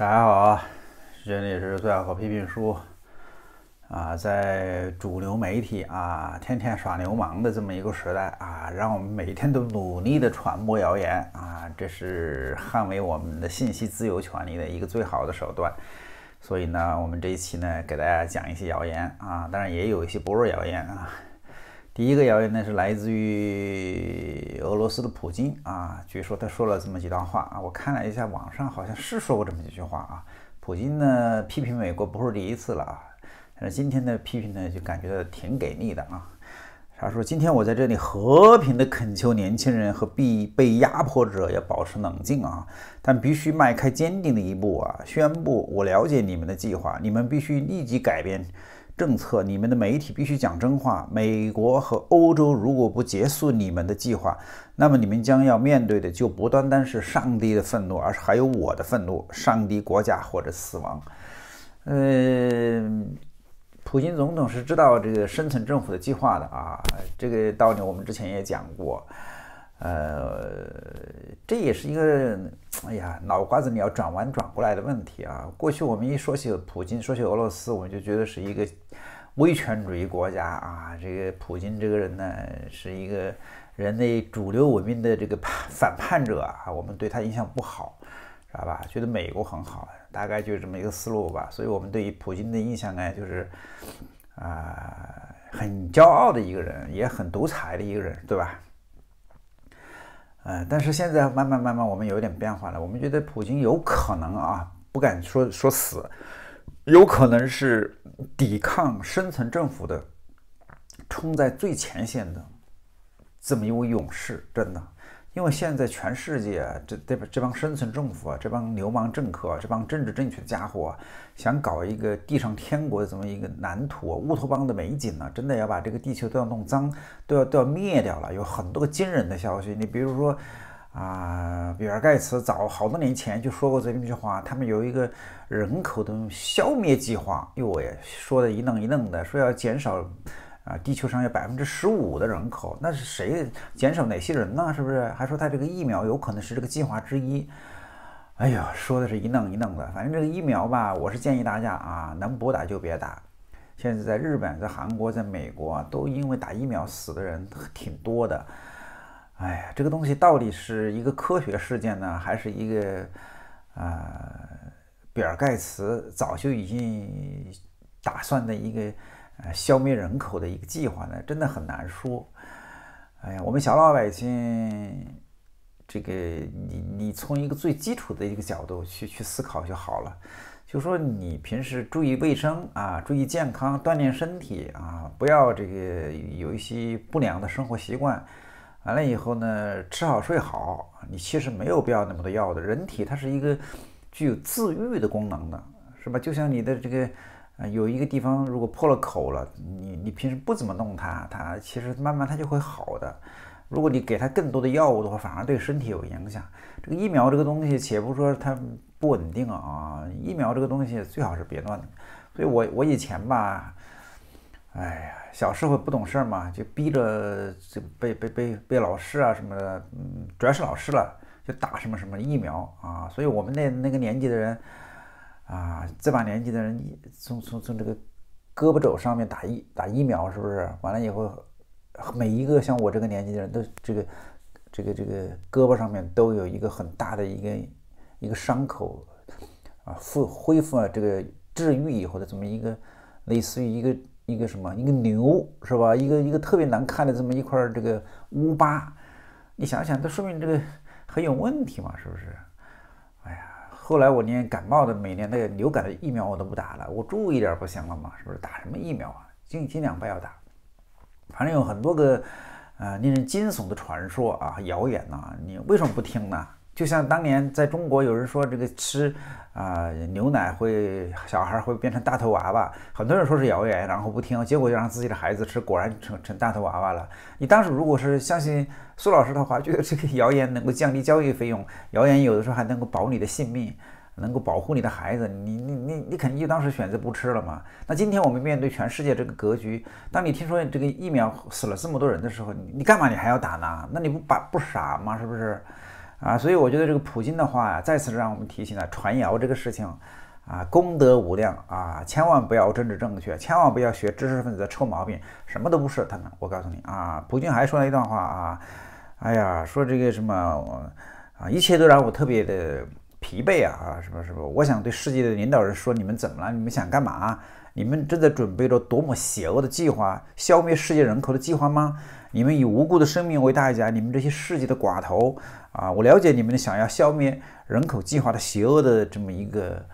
大家好啊，这里是最好和批评书啊，在主流媒体啊天天耍流氓的这么一个时代啊，让我们每天都努力的传播谣言啊，这是捍卫我们的信息自由权利的一个最好的手段。所以呢，我们这一期呢，给大家讲一些谣言啊，当然也有一些薄弱谣言啊。第一个谣言呢是来自于俄罗斯的普京啊，据说他说了这么几段话啊，我看了一下网上好像是说过这么几句话啊。普京呢批评美国不是第一次了啊，但是今天的批评呢就感觉挺给力的啊。他说：“今天我在这里和平的恳求年轻人和被被压迫者要保持冷静啊，但必须迈开坚定的一步啊，宣布我了解你们的计划，你们必须立即改变。”政策，你们的媒体必须讲真话。美国和欧洲如果不结束你们的计划，那么你们将要面对的就不单单是上帝的愤怒，而是还有我的愤怒。上帝、国家或者死亡。呃，普京总统是知道这个生存政府的计划的啊，这个道理我们之前也讲过。呃，这也是一个，哎呀，脑瓜子你要转弯转过来的问题啊！过去我们一说起普京，说起俄罗斯，我们就觉得是一个威权主义国家啊。这个普京这个人呢，是一个人类主流文明的这个反叛者啊。我们对他印象不好，知道吧？觉得美国很好，大概就是这么一个思路吧。所以，我们对于普京的印象呢，就是啊，很骄傲的一个人，也很独裁的一个人，对吧？呃，但是现在慢慢慢慢，我们有点变化了。我们觉得普京有可能啊，不敢说说死，有可能是抵抗深层政府的，冲在最前线的这么一位勇士，真的。因为现在全世界这这帮生存政府啊，这帮流氓政客，啊，这帮政治正确的家伙啊，想搞一个地上天国的这么一个蓝图啊，乌托邦的美景呢，真的要把这个地球都要弄脏，都要都要灭掉了。有很多个惊人的消息，你比如说啊，比尔盖茨早好多年前就说过这么一句话，他们有一个人口的消灭计划。哟喂，说的一愣一愣的，说要减少。啊，地球上有百分之十五的人口，那是谁减少哪些人呢？是不是？还说他这个疫苗有可能是这个计划之一？哎呀，说的是一愣一愣的。反正这个疫苗吧，我是建议大家啊，能不打就别打。现在在日本、在韩国、在美国，都因为打疫苗死的人挺多的。哎呀，这个东西到底是一个科学事件呢，还是一个呃，比尔盖茨早就已经打算的一个？呃，消灭人口的一个计划呢，真的很难说。哎呀，我们小老百姓，这个你你从一个最基础的一个角度去去思考就好了。就说你平时注意卫生啊，注意健康，锻炼身体啊，不要这个有一些不良的生活习惯。完了以后呢，吃好睡好，你其实没有必要那么多药的。人体它是一个具有自愈的功能的，是吧？就像你的这个。啊，有一个地方如果破了口了，你你平时不怎么弄它，它其实慢慢它就会好的。如果你给它更多的药物的话，反而对身体有影响。这个疫苗这个东西，且不说它不稳定啊，疫苗这个东西最好是别乱。所以我我以前吧，哎呀，小时候不懂事儿嘛，就逼着就被被被被老师啊什么的，嗯，要是老师了，就打什么什么疫苗啊。所以我们那那个年纪的人。啊，这把年纪的人，从从从这个胳膊肘上面打疫打疫苗，是不是？完了以后，每一个像我这个年纪的人，都这个这个这个胳膊上面都有一个很大的一个一个伤口，啊，复恢复了这个治愈以后的这么一个类似于一个一个什么一个瘤是吧？一个一个特别难看的这么一块这个乌疤，你想想，这说明这个很有问题嘛，是不是？哎呀。后来我连感冒的、每年那个流感的疫苗我都不打了，我注意点不行了吗？是不是打什么疫苗啊？尽尽量不要打，反正有很多个，呃，令人惊悚的传说啊、谣言呐，你为什么不听呢？就像当年在中国有人说这个吃，啊牛奶会小孩会变成大头娃娃，很多人说是谣言，然后不听，结果就让自己的孩子吃，果然成成大头娃娃了。你当时如果是相信苏老师的话，觉得这个谣言能够降低教育费用，谣言有的时候还能够保你的性命，能够保护你的孩子，你你你你肯定就当时选择不吃了嘛。那今天我们面对全世界这个格局，当你听说这个疫苗死了这么多人的时候，你你干嘛你还要打呢？那你不把不傻吗？是不是？啊，所以我觉得这个普京的话呀，再次让我们提醒了传谣这个事情，啊，功德无量啊，千万不要政治正确，千万不要学知识分子的臭毛病，什么都不是他们。我告诉你啊，普京还说了一段话啊，哎呀，说这个什么啊，一切都让我特别的。疲惫啊啊什么什么？我想对世界的领导人说：你们怎么了？你们想干嘛？你们正在准备着多么邪恶的计划？消灭世界人口的计划吗？你们以无辜的生命为代价，你们这些世界的寡头啊！我了解你们想要消灭人口计划的邪恶的这么一个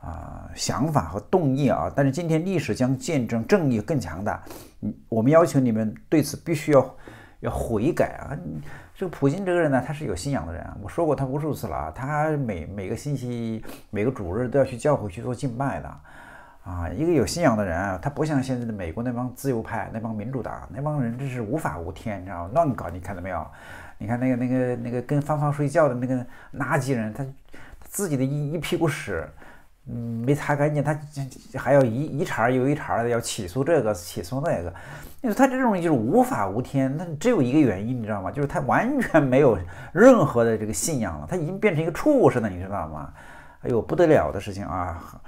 啊想法和动力啊！但是今天历史将见证正义更强大。嗯，我们要求你们对此必须要要悔改啊！这个普京这个人呢，他是有信仰的人。我说过他无数次了啊，他每每个星期每个主日都要去教会去做敬拜的，啊，一个有信仰的人，他不像现在的美国那帮自由派、那帮民主党、那帮人，真是无法无天，你知道吗？乱搞，你看到没有？你看那个那个那个跟芳芳睡觉的那个垃圾人，他自己的一一屁股屎。嗯，没擦干净，他还要一一茬又一茬的要起诉这个，起诉那个。你说他这种就是无法无天，那只有一个原因，你知道吗？就是他完全没有任何的这个信仰了，他已经变成一个畜生了，你知道吗？哎呦，不得了的事情啊！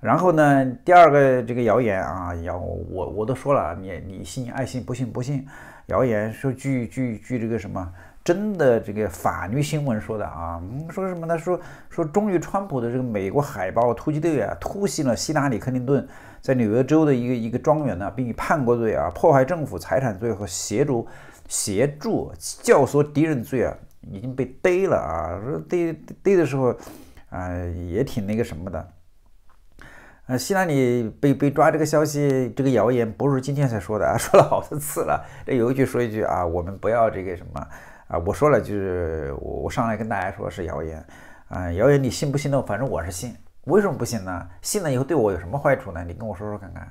然后呢，第二个这个谣言啊，谣我我都说了，你你信爱信不信不信。谣言说据据据这个什么？真的，这个法律新闻说的啊，说什么呢？说说忠于川普的这个美国海豹突击队啊，突袭了希拉里·克林顿在纽约州的一个一个庄园呢，并以叛国罪啊、破坏政府财产罪和协助协助教唆敌人罪啊，已经被逮了啊！说逮逮的时候啊，也挺那个什么的。呃，希拉里被被抓这个消息，这个谣言不是今天才说的啊，说了好多次了。这有一句说一句啊，我们不要这个什么。啊，我说了，就是我我上来跟大家说是谣言，啊，谣言你信不信呢？反正我是信。为什么不信呢？信了以后对我有什么坏处呢？你跟我说说看看，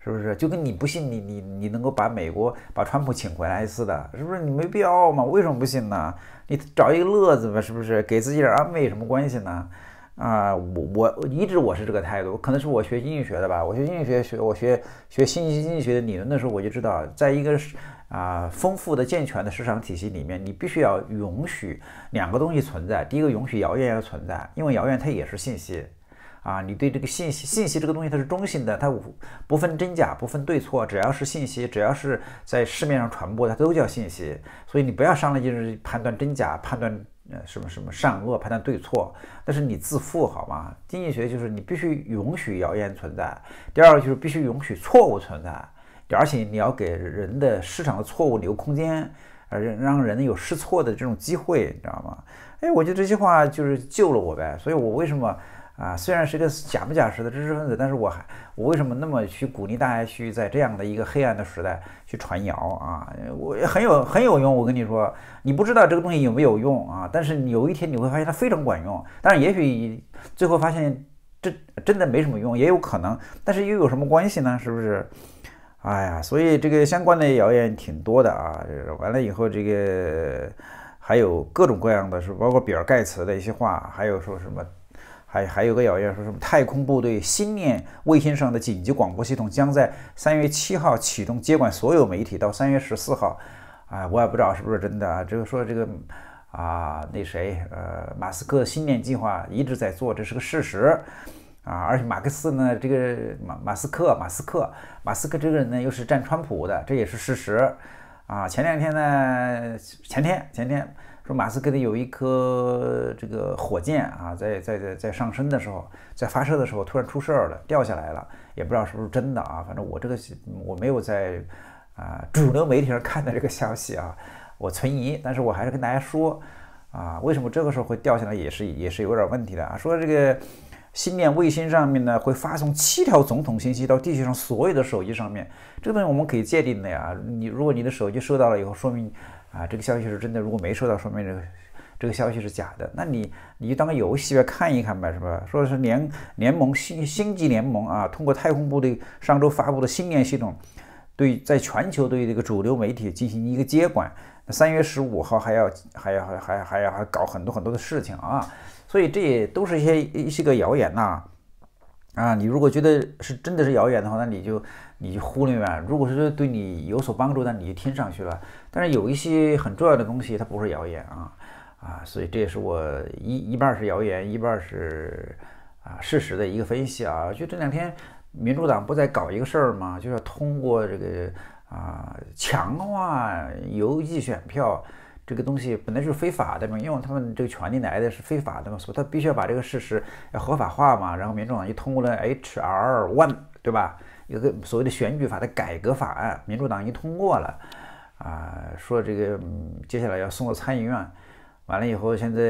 是不是？就跟你不信你你你能够把美国把川普请回来似的，是不是？你没必要嘛？为什么不信呢？你找一个乐子嘛，是不是？给自己点安慰有什么关系呢？啊，我我一直我是这个态度，可能是我学经济学的吧，我学经济学学我学学信息经济学的理论的时候，我就知道在一个。啊，丰富的健全的市场体系里面，你必须要允许两个东西存在。第一个，允许谣言要存在，因为谣言它也是信息啊。你对这个信息，信息这个东西它是中性的，它不不分真假，不分对错，只要是信息，只要是在市面上传播，它都叫信息。所以你不要上来就是判断真假，判断呃什么什么善恶，判断对错。但是你自负好吗？经济学就是你必须允许谣言存在。第二个就是必须允许错误存在。而且你要给人的市场的错误留空间，呃，让人有试错的这种机会，你知道吗？哎，我觉得这句话就是救了我呗。所以我为什么啊？虽然是一个假不假实的知识分子，但是我还我为什么那么去鼓励大家去在这样的一个黑暗的时代去传谣啊？我很有很有用，我跟你说，你不知道这个东西有没有用啊？但是有一天你会发现它非常管用。但是也许最后发现这真的没什么用，也有可能。但是又有什么关系呢？是不是？哎呀，所以这个相关的谣言挺多的啊。完了以后，这个还有各种各样的，是包括比尔盖茨的一些话，还有说什么，还还有个谣言说什么太空部队星链卫星上的紧急广播系统将在三月七号启动，接管所有媒体到三月十四号。哎，我也不知道是不是真的啊。这个说这个啊，那谁呃，马斯克星链计划一直在做，这是个事实。啊，而且马克思呢，这个马马斯克，马斯克，马斯克这个人呢，又是站川普的，这也是事实，啊，前两天呢，前天前天说马斯克的有一颗这个火箭啊，在在在在上升的时候，在发射的时候突然出事儿了，掉下来了，也不知道是不是真的啊，反正我这个我没有在啊主流媒体上看的这个消息啊，我存疑，但是我还是跟大家说，啊，为什么这个时候会掉下来，也是也是有点问题的啊，说这个。星链卫星上面呢，会发送七条总统信息到地球上所有的手机上面。这个东西我们可以界定的呀。你如果你的手机收到了以后，说明啊这个消息是真的；如果没收到，说明这个这个消息是假的。那你你就当个游戏呗，看一看呗，是吧？说是联联盟星星际联盟啊，通过太空部队上周发布的星链系统，对在全球对这个主流媒体进行一个接管。三月十五号还要还要还还还要还搞很多很多的事情啊。所以这也都是一些一些个谣言呐，啊，你如果觉得是真的是谣言的话，那你就你就忽略吧。如果是说对你有所帮助那你就听上去了。但是有一些很重要的东西，它不是谣言啊啊，所以这也是我一一半是谣言，一半是啊事实的一个分析啊。就这两天，民主党不在搞一个事儿嘛，就是要通过这个啊强化邮寄选票。这个东西本来就是非法的嘛，因为他们这个权利来的是非法的嘛，所以他必须要把这个事实要合法化嘛。然后民主党就通过了 H.R. One，对吧？一个所谓的选举法的改革法案，民主党一通过了，啊，说这个接下来要送到参议院。完了以后，现在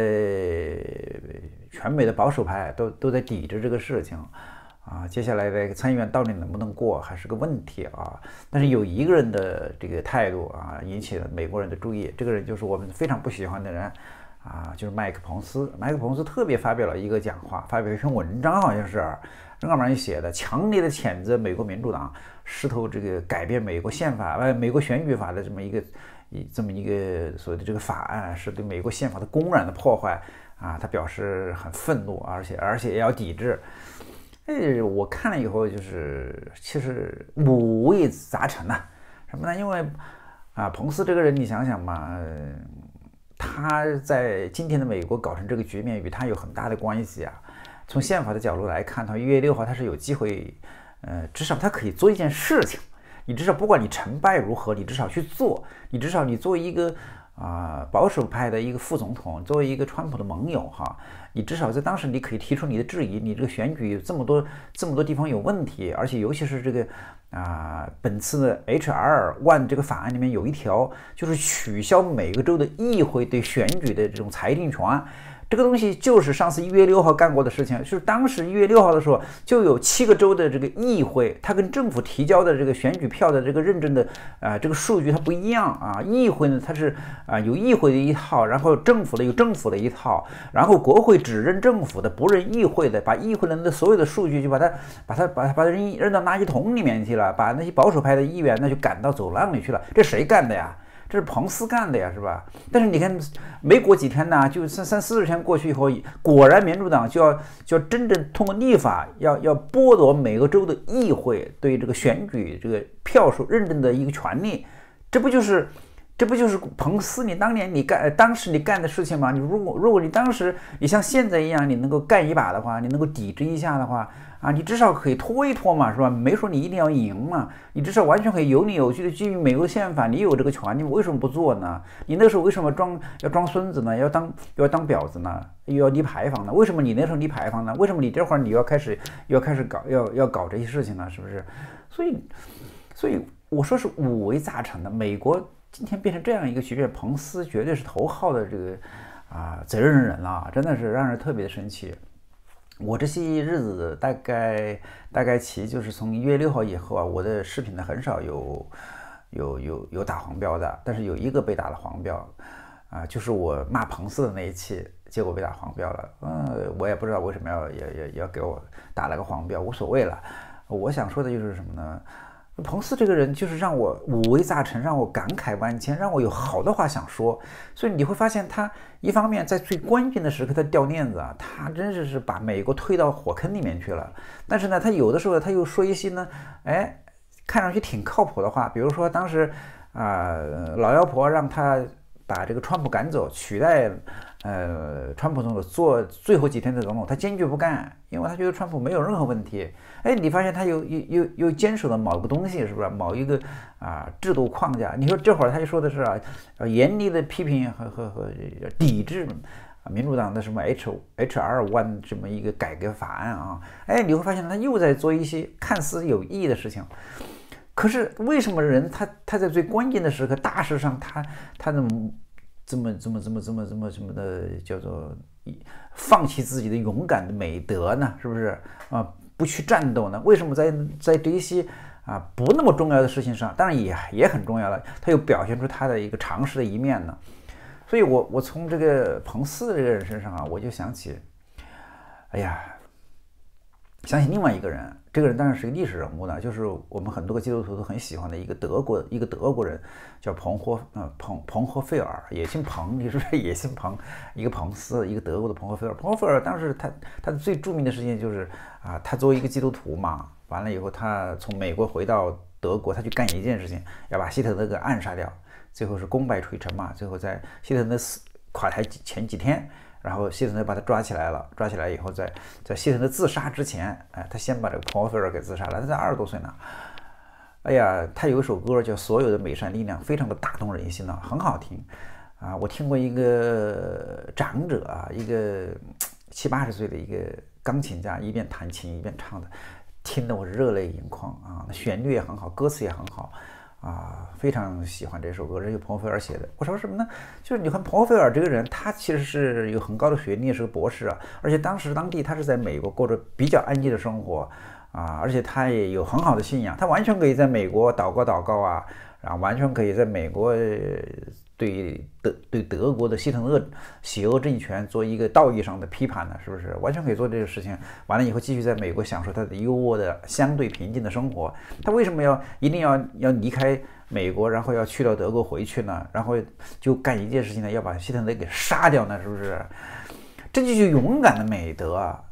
全美的保守派都都在抵制这个事情。啊，接下来的参议院到底能不能过还是个问题啊！但是有一个人的这个态度啊，引起了美国人的注意。这个人就是我们非常不喜欢的人啊，就是麦克彭斯。麦克彭斯特别发表了一个讲话，发表一篇文章，好像是正干写的，强烈的谴责美国民主党试图这个改变美国宪法、呃美国选举法的这么一个一这么一个所谓的这个法案是对美国宪法的公然的破坏啊！他表示很愤怒，而且而且也要抵制。哎，我看了以后就是，其实五味杂陈啊。什么呢？因为啊，彭斯这个人，你想想嘛，他在今天的美国搞成这个局面，与他有很大的关系啊。从宪法的角度来看，他一月六号他是有机会，呃，至少他可以做一件事情。你至少不管你成败如何，你至少去做。你至少你作为一个啊保守派的一个副总统，作为一个川普的盟友，哈。你至少在当时，你可以提出你的质疑。你这个选举这么多这么多地方有问题，而且尤其是这个啊，本次的 HR one 这个法案里面有一条，就是取消每个州的议会对选举的这种裁定权。这个东西就是上次一月六号干过的事情，就是当时一月六号的时候，就有七个州的这个议会，它跟政府提交的这个选举票的这个认证的，呃，这个数据它不一样啊。议会呢，它是啊有议会的一套，然后政府的有政府的一套，然后国会只认政府的，不认议会的，把议会的所有的数据就把它把它把把它扔扔到垃圾桶里面去了，把那些保守派的议员呢就赶到走廊里去了，这谁干的呀？这是彭斯干的呀，是吧？但是你看，没过几天呢，就三三四十天过去以后，果然民主党就要就要真正通过立法，要要剥夺每个州的议会对这个选举这个票数认证的一个权利，这不就是？这不就是彭斯你当年你干当时你干的事情吗？你如果如果你当时你像现在一样，你能够干一把的话，你能够抵制一下的话，啊，你至少可以拖一拖嘛，是吧？没说你一定要赢嘛，你至少完全可以有理有据的基于美国宪法，你有这个权利，为什么不做呢？你那时候为什么装要装孙子呢？要当要当婊子呢？又要立牌坊呢？为什么你那时候立牌坊呢？为什么你这会儿你要开始要开始搞要要搞这些事情呢？是不是？所以，所以我说是五味杂陈的美国。今天变成这样一个局面，彭斯绝对是头号的这个啊责任人啊，真的是让人特别的生气。我这些日子大概大概其就是从一月六号以后啊，我的视频呢很少有有有有打黄标的，但是有一个被打了黄标，啊，就是我骂彭斯的那一期，结果被打黄标了。嗯，我也不知道为什么要要要要给我打了个黄标，无所谓了。我想说的就是什么呢？彭斯这个人就是让我五味杂陈，让我感慨万千，让我有好多话想说。所以你会发现，他一方面在最关键的时刻他掉链子啊，他真是是把美国推到火坑里面去了。但是呢，他有的时候他又说一些呢，哎，看上去挺靠谱的话，比如说当时啊，老妖婆让他。把这个川普赶走，取代，呃，川普总统做最后几天的总统，他坚决不干，因为他觉得川普没有任何问题。哎，你发现他又又又又坚守了某个东西，是不是？某一个啊制度框架？你说这会儿他就说的是啊，严厉的批评和和和抵制民主党的什么 H H R one 这么一个改革法案啊？哎，你会发现他又在做一些看似有意义的事情。可是为什么人他他在最关键的时刻大事上他他怎么这么怎么怎么怎么怎么怎么的叫做放弃自己的勇敢的美德呢？是不是啊？不去战斗呢？为什么在在这些啊不那么重要的事情上，当然也也很重要了，他又表现出他的一个常识的一面呢？所以我我从这个彭的这个人身上啊，我就想起，哎呀。相信另外一个人，这个人当然是一个历史人物了，就是我们很多个基督徒都很喜欢的一个德国一个德国人，叫彭霍，呃彭彭霍费尔，也姓彭，你是不是也姓彭？一个彭斯，一个德国的彭霍费尔。彭霍费尔当时他他的最著名的事情就是啊，他作为一个基督徒嘛，完了以后他从美国回到德国，他去干一件事情，要把希特勒给暗杀掉。最后是功败垂成嘛，最后在希特勒死垮台几前几天。然后希特勒把他抓起来了，抓起来以后，在在希特勒自杀之前，哎，他先把这个 p o r f e r 给自杀了，他才二十多岁呢。哎呀，他有一首歌叫《所有的美善力量》，非常的打动人心呢，很好听啊。我听过一个长者啊，一个七八十岁的一个钢琴家，一边弹琴一边唱的，听得我热泪盈眶啊，旋律也很好，歌词也很好。啊，非常喜欢这首歌，这是彭菲尔写的。我说什么呢？就是你看彭菲尔这个人，他其实是有很高的学历，是个博士啊，而且当时当地他是在美国过着比较安静的生活啊，而且他也有很好的信仰，他完全可以在美国祷告祷告啊，然后完全可以在美国。对德对德国的希特勒邪恶政权做一个道义上的批判呢？是不是完全可以做这个事情？完了以后继续在美国享受他的优渥的相对平静的生活。他为什么要一定要要离开美国，然后要去到德国回去呢？然后就干一件事情呢？要把希特勒给杀掉呢？是不是？这就是勇敢的美德，啊，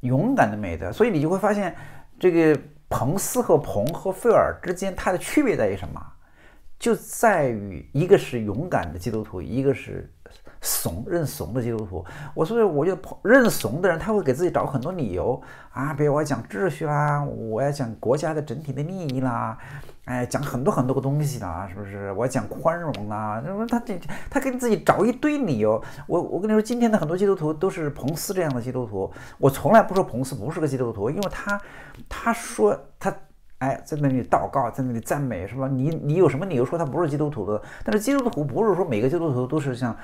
勇敢的美德。所以你就会发现，这个彭斯和彭和费尔之间，它的区别在于什么？就在于一个是勇敢的基督徒，一个是怂认怂的基督徒。我说，我就认怂的人，他会给自己找很多理由啊，比如我要讲秩序啦，我要讲国家的整体的利益啦，哎，讲很多很多个东西啦，是不是？我要讲宽容啦，那么他这他给你自己找一堆理由。我我跟你说，今天的很多基督徒都是彭斯这样的基督徒。我从来不说彭斯不是个基督徒，因为他他说他。哎，在那里祷告，在那里赞美，是吧？你你有什么理由说他不是基督徒的？但是基督徒不是说每个基督徒都是像，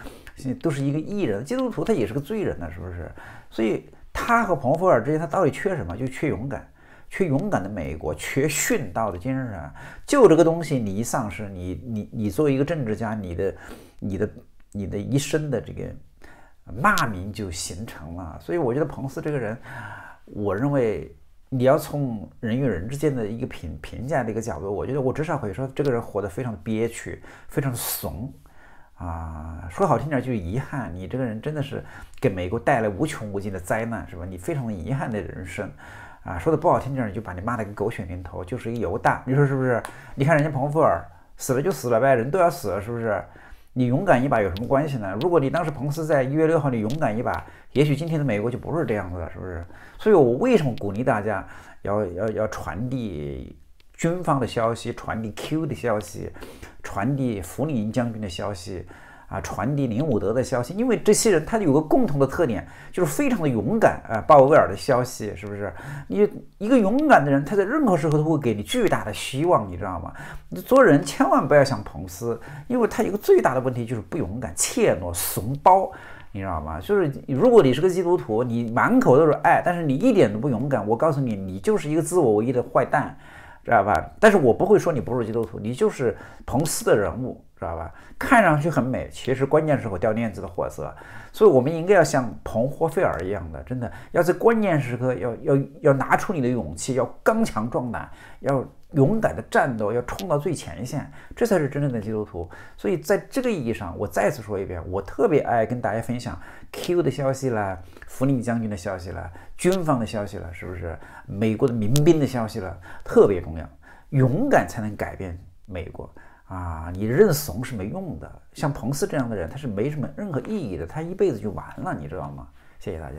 都是一个艺人，基督徒他也是个罪人呢，是不是？所以他和彭福尔之间，他到底缺什么？就缺勇敢，缺勇敢的美国，缺殉道的精神。就这个东西，你一丧失，你你你作为一个政治家，你的你的你的一生的这个骂名就形成了。所以我觉得彭斯这个人，我认为。你要从人与人之间的一个评评价的一个角度，我觉得我至少可以说，这个人活得非常憋屈，非常怂，啊，说好听点儿就是遗憾。你这个人真的是给美国带来无穷无尽的灾难，是吧？你非常遗憾的人生，啊，说的不好听点儿就把你骂得个狗血淋头，就是一个犹大。你说是不是？你看人家彭福尔死了就死了呗，人都要死了，是不是？你勇敢一把有什么关系呢？如果你当时彭斯在一月六号你勇敢一把，也许今天的美国就不是这样子了，是不是？所以我为什么鼓励大家要要要传递军方的消息，传递 Q 的消息，传递福林将军的消息？啊，传递林伍德的消息，因为这些人他有个共同的特点，就是非常的勇敢。啊，鲍威尔的消息是不是？你一个勇敢的人，他在任何时候都会给你巨大的希望，你知道吗？你做人千万不要想捧斯，因为他一个最大的问题就是不勇敢、怯懦、怂包，你知道吗？就是如果你是个基督徒，你满口都是爱，但是你一点都不勇敢，我告诉你，你就是一个自我唯一的坏蛋。知道吧？但是我不会说你不是基督徒，你就是彭斯的人物，知道吧？看上去很美，其实关键时候掉链子的货色。所以，我们应该要像彭霍菲尔一样的，真的要在关键时刻要要要拿出你的勇气，要刚强壮胆，要。勇敢的战斗，要冲到最前线，这才是真正的基督徒。所以，在这个意义上，我再次说一遍，我特别爱跟大家分享 Q 的消息了，弗利将军的消息了，军方的消息了，是不是？美国的民兵的消息了，特别重要。勇敢才能改变美国啊！你认怂是没用的。像彭斯这样的人，他是没什么任何意义的，他一辈子就完了，你知道吗？谢谢大家。